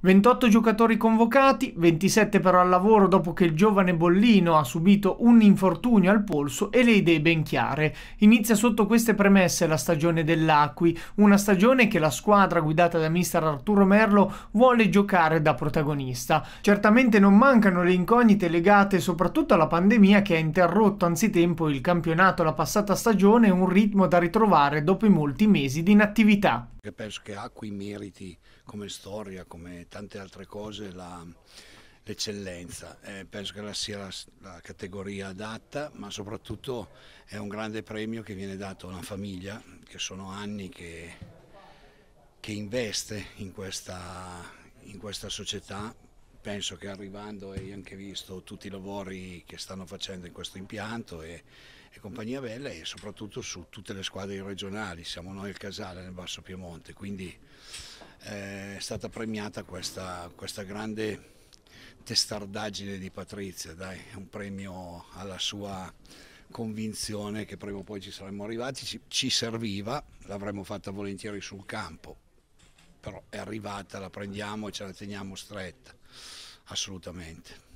28 giocatori convocati, 27 però al lavoro dopo che il giovane Bollino ha subito un infortunio al polso e le idee ben chiare. Inizia sotto queste premesse la stagione dell'Acqui, una stagione che la squadra guidata da mister Arturo Merlo vuole giocare da protagonista. Certamente non mancano le incognite legate soprattutto alla pandemia che ha interrotto anzitempo il campionato la passata stagione e un ritmo da ritrovare dopo i molti mesi di inattività che penso che Acqui meriti come storia, come tante altre cose, la, l'eccellenza. Eh, penso che la sia la, la, categoria adatta, ma soprattutto è un grande premio che viene dato a una famiglia che sono anni che, che investe in questa, in questa società penso che arrivando hai anche visto tutti i lavori che stanno facendo in questo impianto e, e compagnia bella e soprattutto su tutte le squadre regionali, siamo noi il Casale nel Basso Piemonte, quindi eh, è stata premiata questa, questa grande testardaggine di Patrizia, dai, un premio alla sua convinzione che prima o poi ci saremmo arrivati, ci, ci serviva, l'avremmo fatta volentieri sul campo, però è arrivata, la prendiamo e ce la teniamo stretta assolutamente.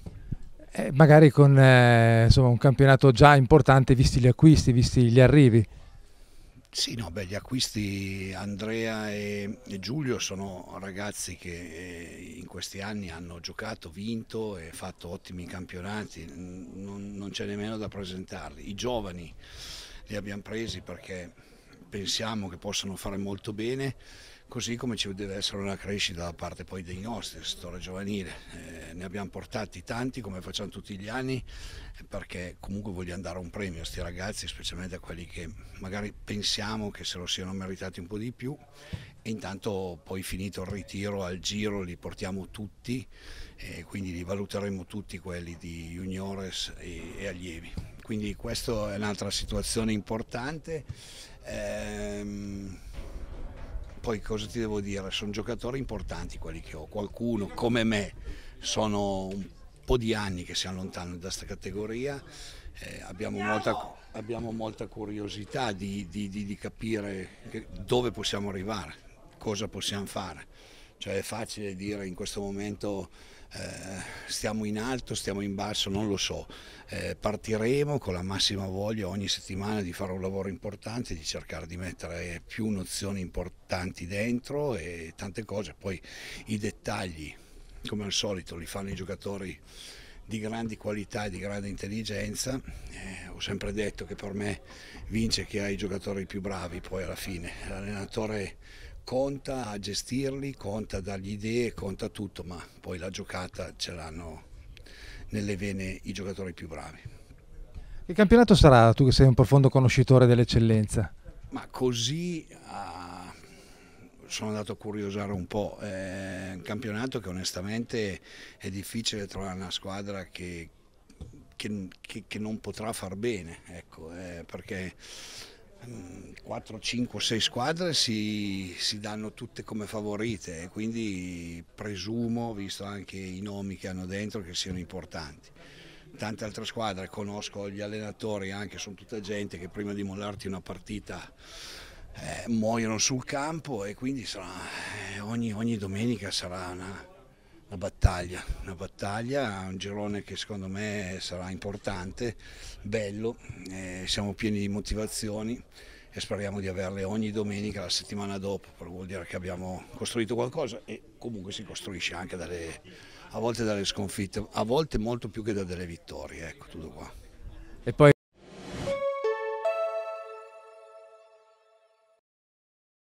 Eh, magari con eh, insomma, un campionato già importante visti gli acquisti, visti gli arrivi. Sì, no, beh, gli acquisti Andrea e, e Giulio sono ragazzi che eh, in questi anni hanno giocato, vinto e fatto ottimi campionati, non, non c'è nemmeno da presentarli. I giovani li abbiamo presi perché pensiamo che possano fare molto bene così come ci deve essere una crescita da parte poi dei nostri, settore giovanile. Eh, ne abbiamo portati tanti come facciamo tutti gli anni eh, perché comunque vogliamo dare un premio a questi ragazzi, specialmente a quelli che magari pensiamo che se lo siano meritati un po' di più e intanto poi finito il ritiro al giro li portiamo tutti e quindi li valuteremo tutti quelli di juniores e, e allievi. Quindi questa è un'altra situazione importante. Ehm, poi cosa ti devo dire? Sono giocatori importanti quelli che ho. Qualcuno come me sono un po' di anni che siamo lontani da questa categoria. Eh, abbiamo, molta, abbiamo, molta, curiosità di, di, di, di capire dove possiamo arrivare, cosa possiamo fare. Cioè è facile dire in questo momento eh, stiamo in alto, stiamo in basso, non lo so. Eh, partiremo con la massima voglia ogni settimana di fare un lavoro importante, di cercare di mettere più nozioni importanti dentro e tante cose. Poi i dettagli, come al solito, li fanno i giocatori di grandi qualità e di grande intelligenza. Eh, ho sempre detto che per me vince chi ha i giocatori più bravi poi alla fine. L'allenatore conta a gestirli, conta a dargli idee, conta tutto, ma poi la giocata ce l'hanno nelle vene i giocatori più bravi. Che campionato sarà tu che sei un profondo conoscitore dell'eccellenza? Ma così ah, sono andato a curiosare un po', è un campionato che onestamente è difficile trovare una squadra che, che, che, che non potrà far bene, ecco, eh, perché 4, 5, 6 squadre si, si, danno tutte come favorite e quindi presumo, visto anche i nomi che hanno dentro, che siano importanti. Tante altre squadre, conosco gli allenatori anche, sono tutta gente che prima di mollarti una partita eh, muoiono sul campo e quindi sarà, eh, ogni, ogni domenica sarà una, una battaglia, una battaglia, un girone che secondo me sarà importante, bello, eh, siamo pieni di motivazioni e speriamo di averle ogni domenica la settimana dopo, però vuol dire che abbiamo costruito qualcosa e comunque si costruisce anche dalle, a volte dalle sconfitte, a volte molto più che da delle vittorie, ecco tutto qua.